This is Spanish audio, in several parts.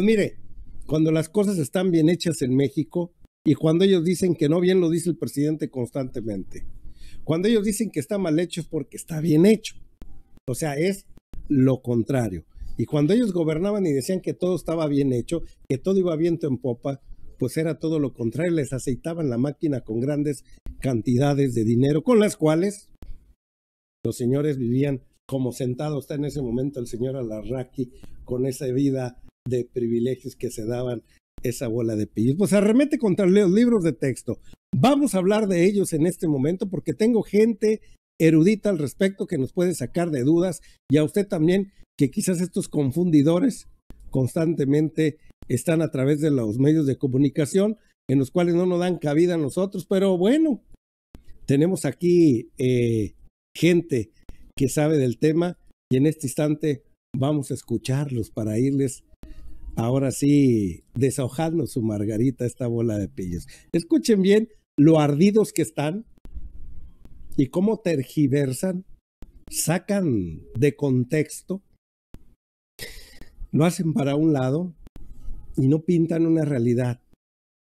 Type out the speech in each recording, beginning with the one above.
Pues mire, cuando las cosas están bien hechas en México y cuando ellos dicen que no bien lo dice el presidente constantemente. Cuando ellos dicen que está mal hecho es porque está bien hecho. O sea, es lo contrario. Y cuando ellos gobernaban y decían que todo estaba bien hecho, que todo iba viento en popa, pues era todo lo contrario, les aceitaban la máquina con grandes cantidades de dinero, con las cuales los señores vivían como sentados. está en ese momento el señor Alarraqui con esa vida de privilegios que se daban esa bola de pillos. Pues arremete contra los libros de texto. Vamos a hablar de ellos en este momento porque tengo gente erudita al respecto que nos puede sacar de dudas y a usted también que quizás estos confundidores constantemente están a través de los medios de comunicación en los cuales no nos dan cabida a nosotros, pero bueno, tenemos aquí eh, gente que sabe del tema y en este instante vamos a escucharlos para irles ahora sí, desahogadnos su margarita, esta bola de pillos. Escuchen bien lo ardidos que están y cómo tergiversan, sacan de contexto, lo hacen para un lado y no pintan una realidad.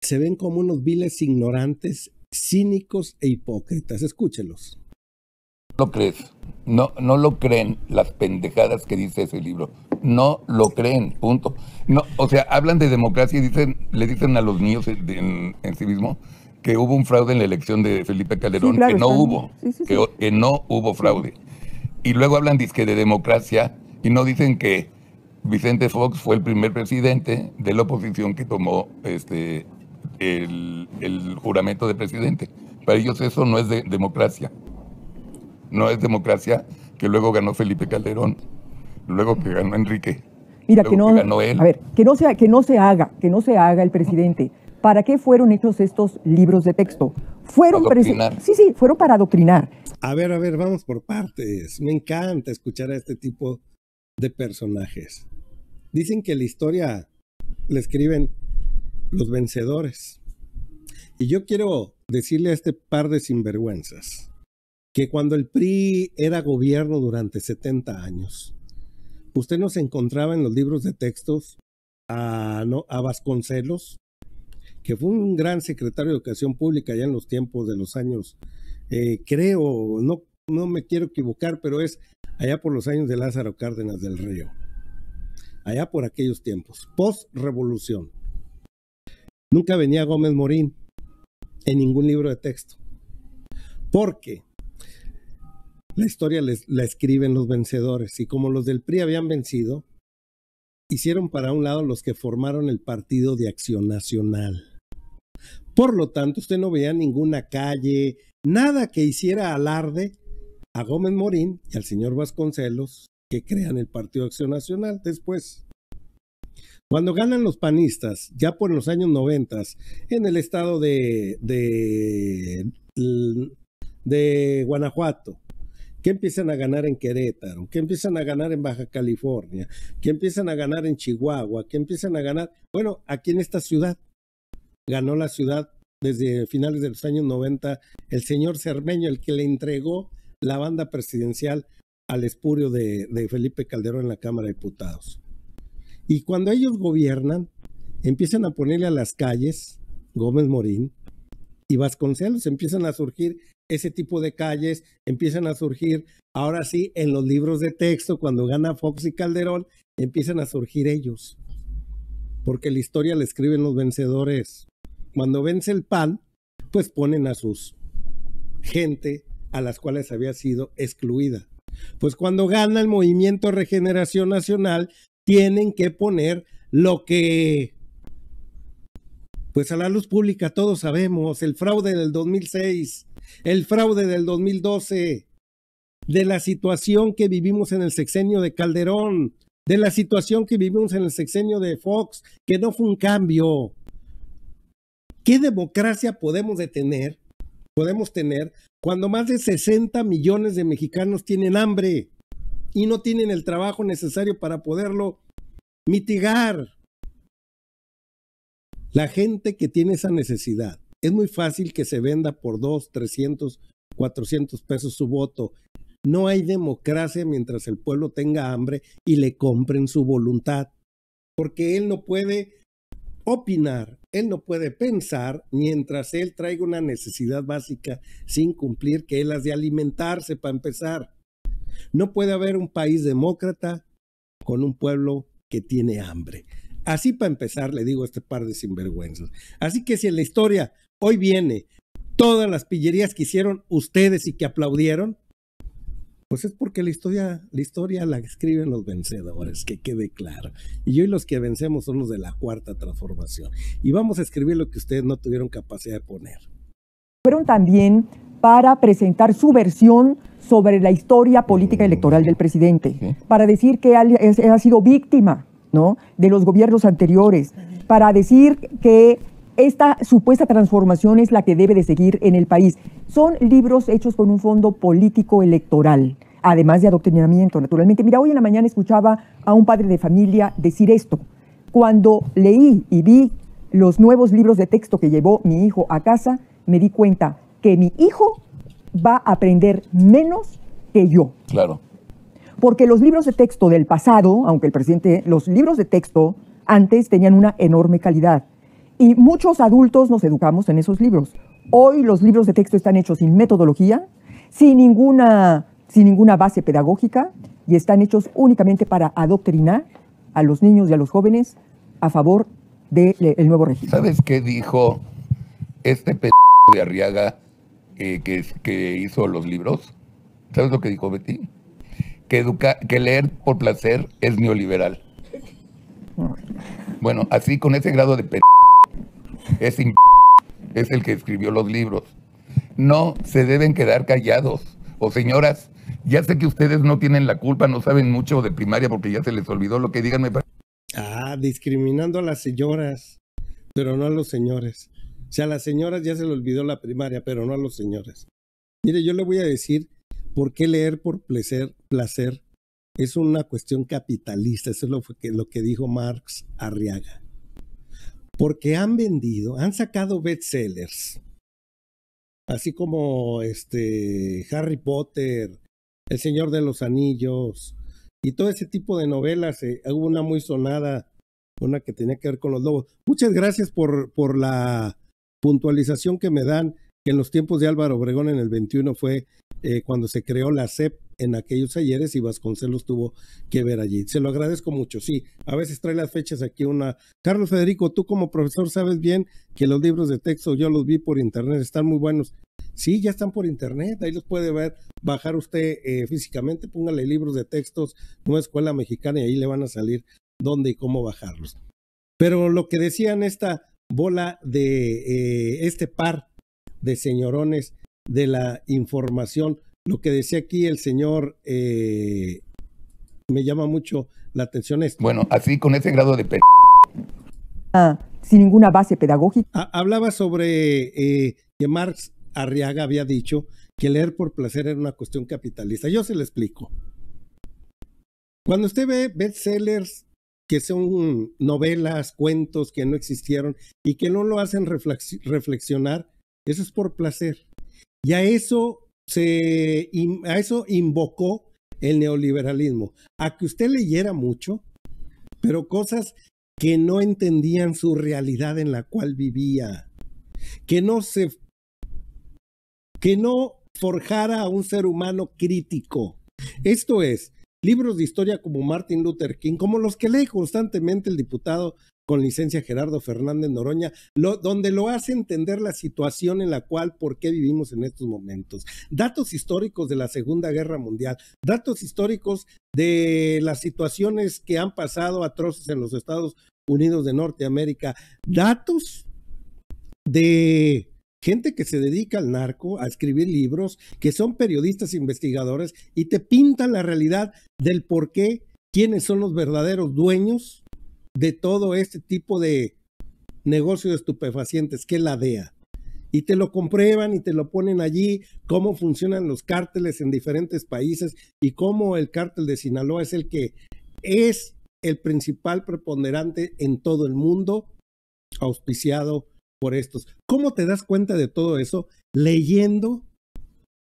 Se ven como unos viles ignorantes, cínicos e hipócritas. Escúchelos lo crees. No, no lo creen las pendejadas que dice ese libro. No lo creen, punto. No, o sea, hablan de democracia y dicen, le dicen a los niños en, sí mismo que hubo un fraude en la elección de Felipe Calderón, que no hubo, que, no hubo fraude. Y luego hablan de democracia y no dicen que Vicente Fox fue el primer presidente de la oposición que tomó este el, el juramento de presidente. Para ellos eso no es de democracia no es democracia, que luego ganó Felipe Calderón, luego que ganó Enrique. Mira, que no, ganó él. A ver, que no, sea, que no se haga, que no se haga el presidente. ¿Para qué fueron hechos estos libros de texto? Fueron Sí, sí, fueron para adoctrinar. A ver, a ver, vamos por partes. Me encanta escuchar a este tipo de personajes. Dicen que la historia la escriben los vencedores. Y yo quiero decirle a este par de sinvergüenzas que cuando el PRI era gobierno durante 70 años, usted nos encontraba en los libros de textos a, no, a Vasconcelos, que fue un gran secretario de Educación Pública allá en los tiempos de los años, eh, creo, no, no me quiero equivocar, pero es allá por los años de Lázaro Cárdenas del Río, allá por aquellos tiempos, post-revolución. Nunca venía Gómez Morín en ningún libro de texto, qué la historia la escriben los vencedores y como los del PRI habían vencido, hicieron para un lado los que formaron el Partido de Acción Nacional. Por lo tanto, usted no veía ninguna calle, nada que hiciera alarde a Gómez Morín y al señor Vasconcelos que crean el Partido de Acción Nacional después. Cuando ganan los panistas, ya por los años noventas en el estado de, de Guanajuato, que empiezan a ganar en Querétaro, que empiezan a ganar en Baja California, que empiezan a ganar en Chihuahua, que empiezan a ganar, bueno, aquí en esta ciudad. Ganó la ciudad desde finales de los años 90 el señor Cermeño, el que le entregó la banda presidencial al espurio de, de Felipe Calderón en la Cámara de Diputados. Y cuando ellos gobiernan, empiezan a ponerle a las calles Gómez Morín y Vasconcelos, empiezan a surgir ese tipo de calles empiezan a surgir, ahora sí, en los libros de texto, cuando gana Fox y Calderón, empiezan a surgir ellos. Porque la historia la escriben los vencedores. Cuando vence el PAN, pues ponen a sus gente a las cuales había sido excluida. Pues cuando gana el movimiento Regeneración Nacional, tienen que poner lo que, pues a la luz pública todos sabemos, el fraude del 2006, el fraude del 2012, de la situación que vivimos en el sexenio de Calderón, de la situación que vivimos en el sexenio de Fox, que no fue un cambio. ¿Qué democracia podemos detener? Podemos tener cuando más de 60 millones de mexicanos tienen hambre y no tienen el trabajo necesario para poderlo mitigar. La gente que tiene esa necesidad es muy fácil que se venda por dos, trescientos, cuatrocientos pesos su voto. No hay democracia mientras el pueblo tenga hambre y le compren su voluntad, porque él no puede opinar, él no puede pensar mientras él traiga una necesidad básica sin cumplir, que él las de alimentarse para empezar. No puede haber un país demócrata con un pueblo que tiene hambre. Así para empezar, le digo a este par de sinvergüenzas. Así que si en la historia hoy viene todas las pillerías que hicieron ustedes y que aplaudieron, pues es porque la historia, la escriben los vencedores, que quede claro. Y hoy los que vencemos son los de la cuarta transformación. Y vamos a escribir lo que ustedes no tuvieron capacidad de poner. Fueron también para presentar su versión sobre la historia política electoral del presidente, para decir que ha sido víctima ¿no? de los gobiernos anteriores, para decir que esta supuesta transformación es la que debe de seguir en el país. Son libros hechos con un fondo político electoral, además de adoctrinamiento, naturalmente. Mira, hoy en la mañana escuchaba a un padre de familia decir esto. Cuando leí y vi los nuevos libros de texto que llevó mi hijo a casa, me di cuenta que mi hijo va a aprender menos que yo. Claro. Porque los libros de texto del pasado, aunque el presidente, los libros de texto antes tenían una enorme calidad y muchos adultos nos educamos en esos libros. Hoy los libros de texto están hechos sin metodología, sin ninguna, sin ninguna base pedagógica y están hechos únicamente para adoctrinar a los niños y a los jóvenes a favor del eh, nuevo régimen. ¿Sabes qué dijo este p de Arriaga eh, que, que hizo los libros? ¿Sabes lo que dijo Betty? Que, que leer por placer es neoliberal. Bueno, así con ese grado de p es, es el que escribió los libros. No se deben quedar callados. O señoras, ya sé que ustedes no tienen la culpa, no saben mucho de primaria porque ya se les olvidó lo que díganme. Ah, discriminando a las señoras, pero no a los señores. O sea, a las señoras ya se les olvidó la primaria, pero no a los señores. Mire, yo le voy a decir por qué leer por placer, placer es una cuestión capitalista. Eso es lo que, lo que dijo Marx Arriaga porque han vendido, han sacado bestsellers, así como este Harry Potter, El Señor de los Anillos y todo ese tipo de novelas. Eh, hubo una muy sonada, una que tenía que ver con los lobos. Muchas gracias por, por la puntualización que me dan, que en los tiempos de Álvaro Obregón en el 21 fue eh, cuando se creó la CEP en aquellos ayeres y Vasconcelos tuvo que ver allí. Se lo agradezco mucho, sí. A veces trae las fechas aquí una. Carlos Federico, tú como profesor sabes bien que los libros de texto yo los vi por internet, están muy buenos. Sí, ya están por internet, ahí los puede ver, bajar usted eh, físicamente, póngale libros de textos, no Escuela Mexicana y ahí le van a salir dónde y cómo bajarlos. Pero lo que decían esta bola de eh, este par de señorones de la información, lo que decía aquí el señor eh, me llama mucho la atención esto. Bueno, así con ese grado de... Ah, sin ninguna base pedagógica. Ah, hablaba sobre eh, que Marx Arriaga había dicho que leer por placer era una cuestión capitalista. Yo se lo explico. Cuando usted ve bestsellers que son novelas, cuentos que no existieron y que no lo hacen reflexionar, eso es por placer. Y a eso se, a eso invocó el neoliberalismo, a que usted leyera mucho, pero cosas que no entendían su realidad en la cual vivía, que no se que no forjara a un ser humano crítico. Esto es libros de historia como Martin Luther King, como los que lee constantemente el diputado con licencia Gerardo Fernández Noroña, donde lo hace entender la situación en la cual, por qué vivimos en estos momentos. Datos históricos de la Segunda Guerra Mundial, datos históricos de las situaciones que han pasado atroces en los Estados Unidos de Norteamérica, datos de gente que se dedica al narco, a escribir libros, que son periodistas investigadores y te pintan la realidad del por qué, quiénes son los verdaderos dueños de todo este tipo de negocio de estupefacientes, que es la DEA. Y te lo comprueban y te lo ponen allí, cómo funcionan los cárteles en diferentes países y cómo el cártel de Sinaloa es el que es el principal preponderante en todo el mundo, auspiciado por estos. ¿Cómo te das cuenta de todo eso? Leyendo,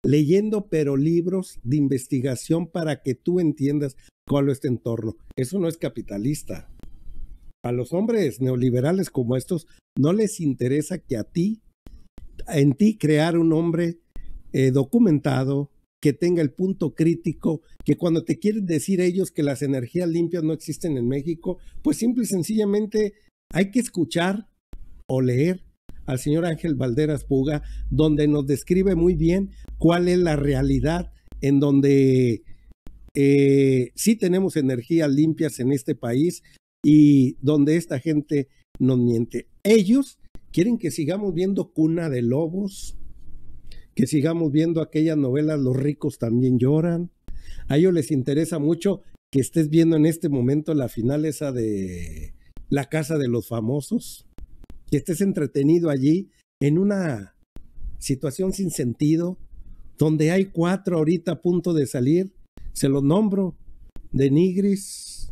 leyendo, pero libros de investigación para que tú entiendas cuál es este entorno. Eso no es capitalista a los hombres neoliberales como estos no les interesa que a ti, en ti crear un hombre eh, documentado, que tenga el punto crítico, que cuando te quieren decir ellos que las energías limpias no existen en México, pues simple y sencillamente hay que escuchar o leer al señor Ángel Valderas Puga, donde nos describe muy bien cuál es la realidad en donde eh, sí tenemos energías limpias en este país, y donde esta gente nos miente. Ellos quieren que sigamos viendo Cuna de Lobos, que sigamos viendo aquellas novelas Los ricos también lloran. A ellos les interesa mucho que estés viendo en este momento la final esa de La Casa de los Famosos, que estés entretenido allí en una situación sin sentido, donde hay cuatro ahorita a punto de salir, se los nombro, de Nigris,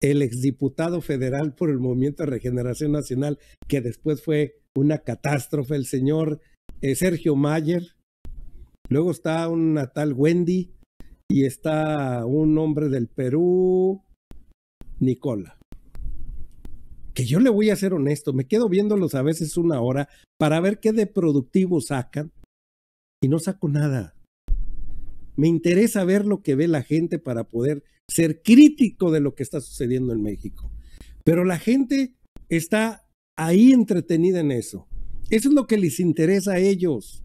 el exdiputado federal por el Movimiento de Regeneración Nacional, que después fue una catástrofe, el señor eh, Sergio Mayer. Luego está una tal Wendy y está un hombre del Perú, Nicola. Que yo le voy a ser honesto, me quedo viéndolos a veces una hora para ver qué de productivo sacan y no saco nada. Me interesa ver lo que ve la gente para poder ser crítico de lo que está sucediendo en México. Pero la gente está ahí entretenida en eso. Eso es lo que les interesa a ellos.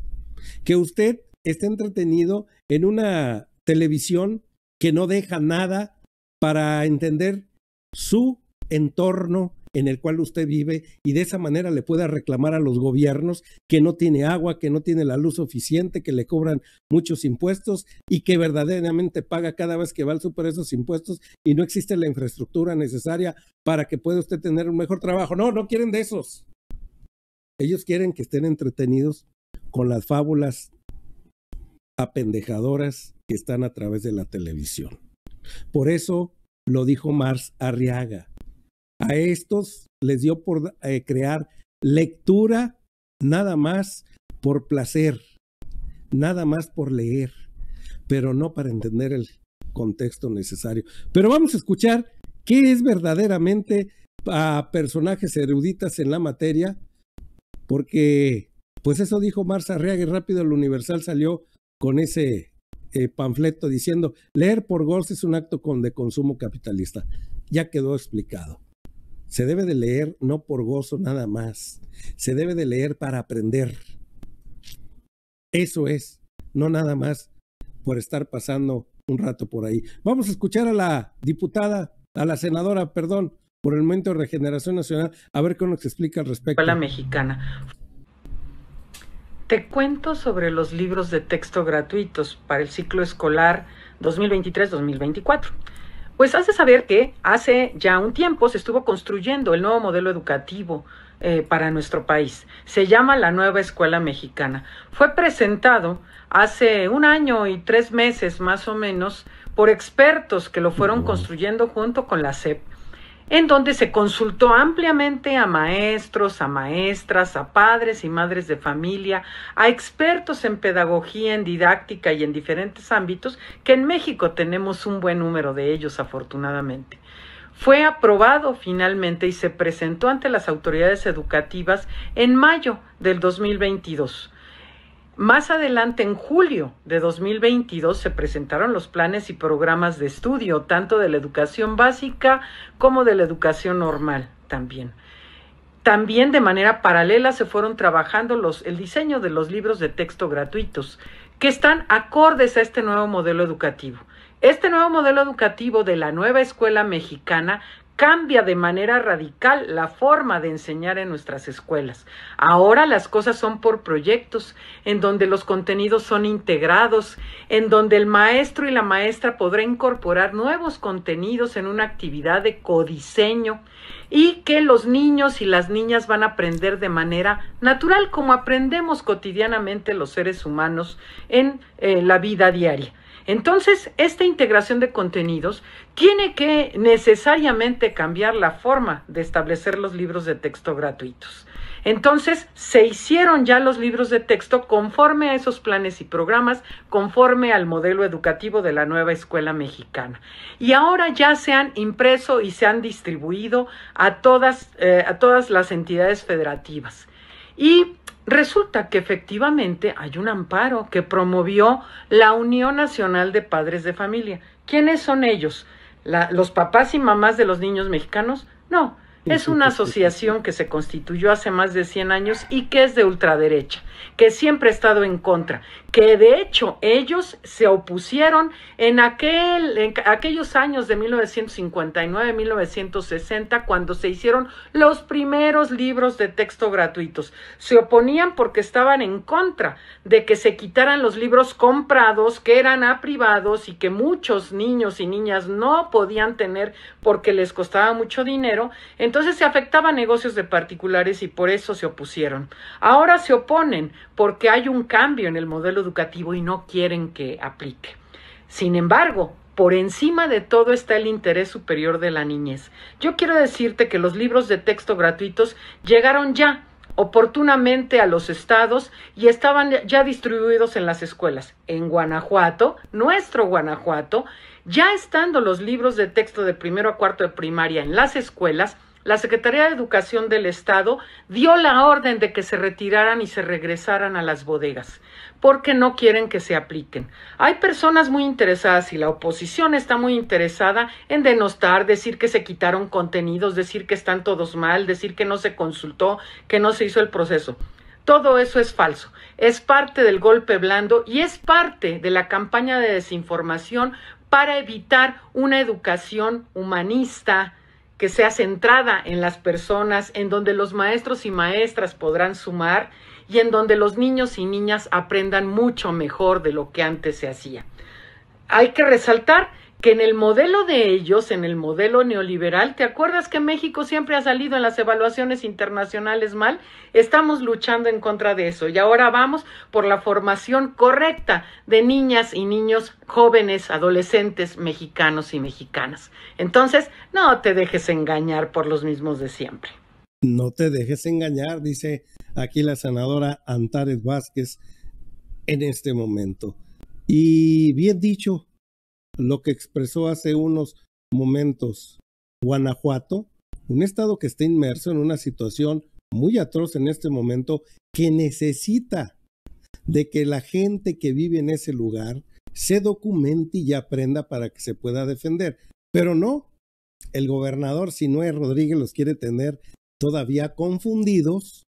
Que usted esté entretenido en una televisión que no deja nada para entender su entorno en el cual usted vive y de esa manera le pueda reclamar a los gobiernos que no tiene agua, que no tiene la luz suficiente, que le cobran muchos impuestos y que verdaderamente paga cada vez que va al super esos impuestos y no existe la infraestructura necesaria para que pueda usted tener un mejor trabajo. No, no quieren de esos. Ellos quieren que estén entretenidos con las fábulas apendejadoras que están a través de la televisión. Por eso lo dijo Mars Arriaga. A estos les dio por eh, crear lectura nada más por placer, nada más por leer, pero no para entender el contexto necesario. Pero vamos a escuchar qué es verdaderamente a ah, personajes eruditas en la materia, porque pues eso dijo Marza Arriaga y rápido el Universal salió con ese eh, panfleto diciendo, leer por goce es un acto con, de consumo capitalista. Ya quedó explicado. Se debe de leer no por gozo nada más, se debe de leer para aprender. Eso es, no nada más por estar pasando un rato por ahí. Vamos a escuchar a la diputada, a la senadora, perdón, por el momento de Regeneración Nacional, a ver qué nos explica al respecto. La mexicana. Te cuento sobre los libros de texto gratuitos para el ciclo escolar 2023-2024. Pues hace saber que hace ya un tiempo se estuvo construyendo el nuevo modelo educativo eh, para nuestro país. Se llama la nueva escuela mexicana. Fue presentado hace un año y tres meses más o menos por expertos que lo fueron construyendo junto con la CEP en donde se consultó ampliamente a maestros, a maestras, a padres y madres de familia, a expertos en pedagogía, en didáctica y en diferentes ámbitos, que en México tenemos un buen número de ellos afortunadamente. Fue aprobado finalmente y se presentó ante las autoridades educativas en mayo del 2022 más adelante, en julio de 2022, se presentaron los planes y programas de estudio, tanto de la educación básica como de la educación normal también. También de manera paralela se fueron trabajando los, el diseño de los libros de texto gratuitos, que están acordes a este nuevo modelo educativo. Este nuevo modelo educativo de la nueva escuela mexicana cambia de manera radical la forma de enseñar en nuestras escuelas. Ahora las cosas son por proyectos, en donde los contenidos son integrados, en donde el maestro y la maestra podrán incorporar nuevos contenidos en una actividad de codiseño y que los niños y las niñas van a aprender de manera natural, como aprendemos cotidianamente los seres humanos en eh, la vida diaria. Entonces, esta integración de contenidos tiene que necesariamente cambiar la forma de establecer los libros de texto gratuitos. Entonces, se hicieron ya los libros de texto conforme a esos planes y programas, conforme al modelo educativo de la nueva escuela mexicana. Y ahora ya se han impreso y se han distribuido a todas, eh, a todas las entidades federativas. Y Resulta que efectivamente hay un amparo que promovió la Unión Nacional de Padres de Familia. ¿Quiénes son ellos? ¿Los papás y mamás de los niños mexicanos? No, es una asociación que se constituyó hace más de 100 años y que es de ultraderecha, que siempre ha estado en contra, que de hecho ellos se opusieron en, aquel, aquellos años de 1959-1960 cuando se hicieron los primeros libros de texto gratuitos. Se oponían porque estaban en contra de que se quitaran los libros comprados que eran a privados y que muchos niños y niñas no podían tener porque les costaba mucho dinero. Entonces se afectaban negocios de particulares y por eso se opusieron. Ahora se oponen porque hay un cambio en el modelo educativo y no quieren que aplique. Sin embargo, por encima de todo está el interés superior de la niñez. Yo quiero decirte que los libros de texto gratuitos llegaron ya oportunamente a los estados y estaban ya distribuidos en las escuelas. En Guanajuato, nuestro Guanajuato, ya estando los libros de texto de primero a cuarto de primaria en las escuelas, la Secretaría de Educación del Estado dio la orden de que se retiraran y se regresaran a las bodegas, porque no quieren que se apliquen. Hay personas muy interesadas y la oposición está muy interesada en denostar, decir que se quitaron contenidos, decir que están todos mal, decir que no se consultó, que no se hizo el proceso. Todo eso es falso, es parte del golpe blando y es parte de la campaña de desinformación para evitar una educación humanista, que sea centrada en las personas, en donde los maestros y maestras podrán sumar y en donde los niños y niñas aprendan mucho mejor de lo que antes se hacía. Hay que resaltar que en el modelo de ellos, en el modelo neoliberal, ¿te acuerdas que México siempre ha salido en las evaluaciones internacionales mal? Estamos luchando en contra de eso y ahora vamos por la formación correcta de niñas y niños jóvenes, adolescentes mexicanos y mexicanas. Entonces, no te dejes engañar por los mismos de siempre. No te dejes engañar, dice aquí la senadora Antares Vázquez en este momento. Y bien dicho, lo que expresó hace unos momentos Guanajuato, un estado que está inmerso en una situación muy atroz en este momento, que necesita de que la gente que vive en ese lugar se documente y aprenda para que se pueda defender. Pero no, el gobernador, si no es Rodríguez, los quiere tener todavía confundidos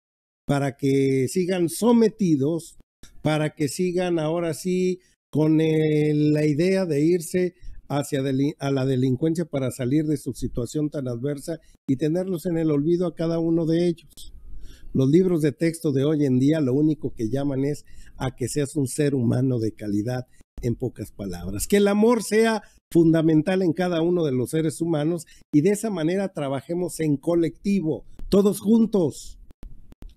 para que sigan sometidos, para que sigan ahora sí con eh, la idea de irse hacia a la delincuencia para salir de su situación tan adversa y tenerlos en el olvido a cada uno de ellos. Los libros de texto de hoy en día lo único que llaman es a que seas un ser humano de calidad, en pocas palabras. Que el amor sea fundamental en cada uno de los seres humanos y de esa manera trabajemos en colectivo, todos juntos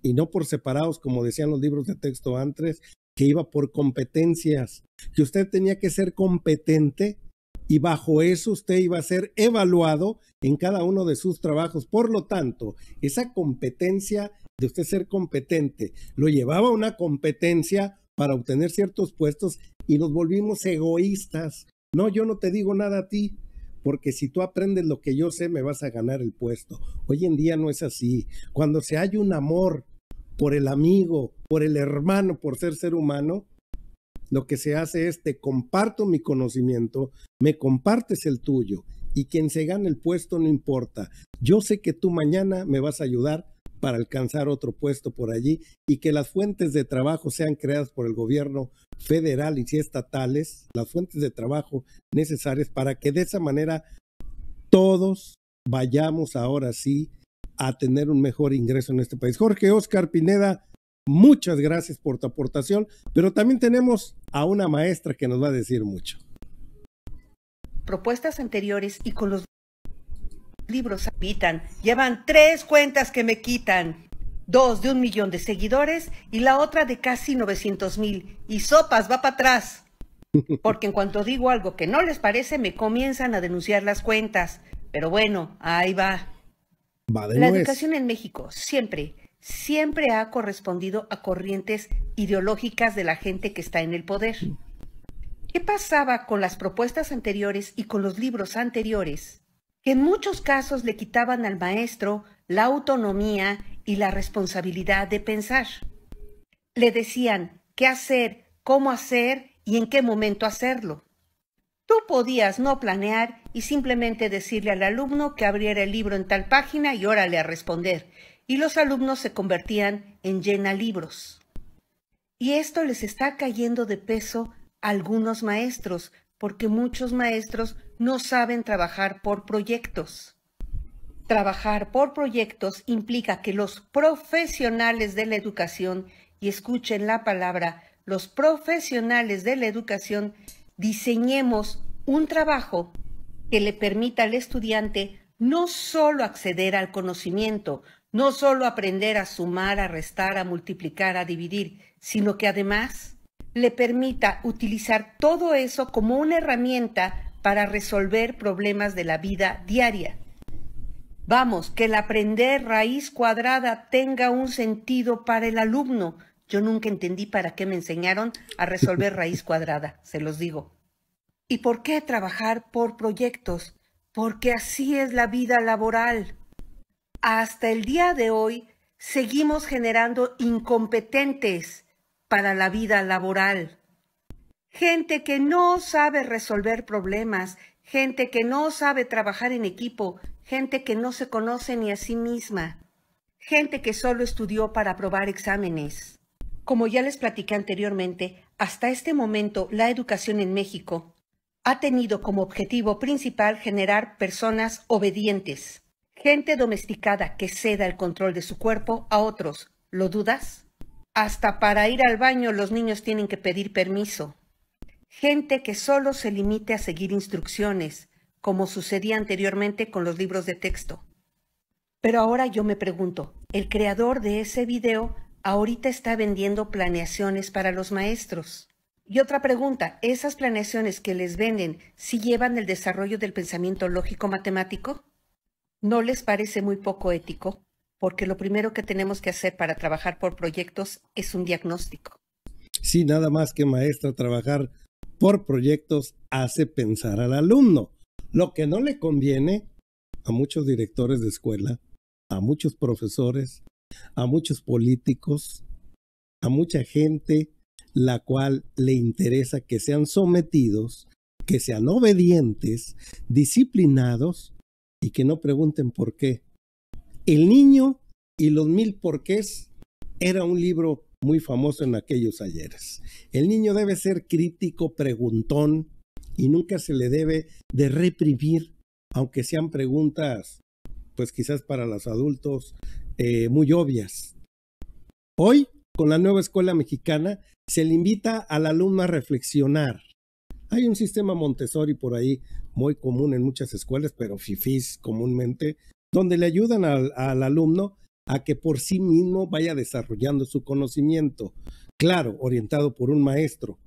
y no por separados, como decían los libros de texto antes, que iba por competencias, que usted tenía que ser competente y bajo eso usted iba a ser evaluado en cada uno de sus trabajos. Por lo tanto, esa competencia de usted ser competente lo llevaba a una competencia para obtener ciertos puestos y nos volvimos egoístas. No, yo no te digo nada a ti, porque si tú aprendes lo que yo sé, me vas a ganar el puesto. Hoy en día no es así. Cuando se hay un amor por el amigo, por el hermano, por ser ser humano, lo que se hace es te comparto mi conocimiento, me compartes el tuyo y quien se gane el puesto no importa. Yo sé que tú mañana me vas a ayudar para alcanzar otro puesto por allí y que las fuentes de trabajo sean creadas por el gobierno federal y si estatales, las fuentes de trabajo necesarias para que de esa manera todos vayamos ahora sí a tener un mejor ingreso en este país. Jorge Oscar Pineda, muchas gracias por tu aportación, pero también tenemos a una maestra que nos va a decir mucho. Propuestas anteriores y con los libros habitan, llevan tres cuentas que me quitan. Dos de un millón de seguidores y la otra de casi 900 mil. Y sopas, va para atrás. Porque en cuanto digo algo que no les parece, me comienzan a denunciar las cuentas. Pero bueno, ahí va. La educación en México siempre, siempre ha correspondido a corrientes ideológicas de la gente que está en el poder. Mm. ¿Qué pasaba con las propuestas anteriores y con los libros anteriores? Que en muchos casos le quitaban al maestro la autonomía y la responsabilidad de pensar. Le decían qué hacer, cómo hacer y en qué momento hacerlo. Tú podías no planear y simplemente decirle al alumno que abriera el libro en tal página y órale a responder, y los alumnos se convertían en llena libros. Y esto les está cayendo de peso a algunos maestros, porque muchos maestros no saben trabajar por proyectos. Trabajar por proyectos implica que los profesionales de la educación, y escuchen la palabra, los profesionales de la educación diseñemos un trabajo que le permita al estudiante no solo acceder al conocimiento, no solo aprender a sumar, a restar, a multiplicar, a dividir, sino que además le permita utilizar todo eso como una herramienta para resolver problemas de la vida diaria. Vamos, que el aprender raíz cuadrada tenga un sentido para el alumno, yo nunca entendí para qué me enseñaron a resolver raíz cuadrada, se los digo. ¿Y por qué trabajar por proyectos? Porque así es la vida laboral. Hasta el día de hoy seguimos generando incompetentes para la vida laboral. Gente que no sabe resolver problemas, gente que no sabe trabajar en equipo, gente que no se conoce ni a sí misma, gente que solo estudió para aprobar exámenes. Como ya les platiqué anteriormente, hasta este momento la educación en México ha tenido como objetivo principal generar personas obedientes, gente domesticada que ceda el control de su cuerpo a otros. ¿Lo dudas? Hasta para ir al baño los niños tienen que pedir permiso. Gente que solo se limite a seguir instrucciones, como sucedía anteriormente con los libros de texto. Pero ahora yo me pregunto, ¿el creador de ese video ahorita está vendiendo planeaciones para los maestros. Y otra pregunta, ¿esas planeaciones que les venden si ¿sí llevan el desarrollo del pensamiento lógico matemático? ¿No les parece muy poco ético? Porque lo primero que tenemos que hacer para trabajar por proyectos es un diagnóstico. Sí, nada más que maestra, trabajar por proyectos hace pensar al alumno. Lo que no le conviene a muchos directores de escuela, a muchos profesores, a muchos políticos, a mucha gente la cual le interesa que sean sometidos, que sean obedientes, disciplinados y que no pregunten por qué. El niño y los mil porqués era un libro muy famoso en aquellos ayeres. El niño debe ser crítico, preguntón y nunca se le debe de reprimir, aunque sean preguntas, pues quizás para los adultos eh, muy obvias. Hoy, con la nueva escuela mexicana, se le invita al alumno a reflexionar. Hay un sistema Montessori por ahí muy común en muchas escuelas, pero FIFIs comúnmente, donde le ayudan al alumno a que por sí mismo vaya desarrollando su conocimiento, claro, orientado por un maestro.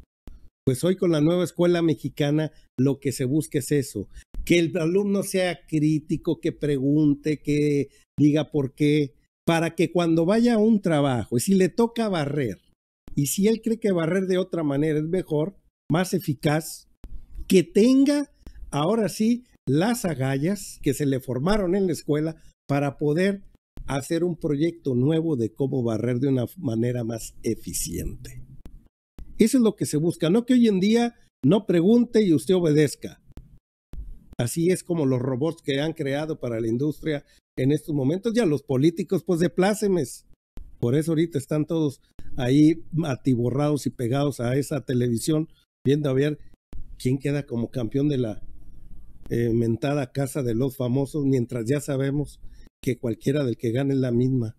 Pues hoy con la nueva escuela mexicana lo que se busca es eso, que el alumno sea crítico, que pregunte, que diga por qué, para que cuando vaya a un trabajo y si le toca barrer, y si él cree que barrer de otra manera es mejor, más eficaz, que tenga ahora sí las agallas que se le formaron en la escuela para poder hacer un proyecto nuevo de cómo barrer de una manera más eficiente. Eso es lo que se busca, no que hoy en día no pregunte y usted obedezca. Así es como los robots que han creado para la industria en estos momentos, ya los políticos, pues de plácemes. Por eso ahorita están todos ahí atiborrados y pegados a esa televisión, viendo a ver quién queda como campeón de la eh, mentada casa de los famosos, mientras ya sabemos que cualquiera del que gane es la misma.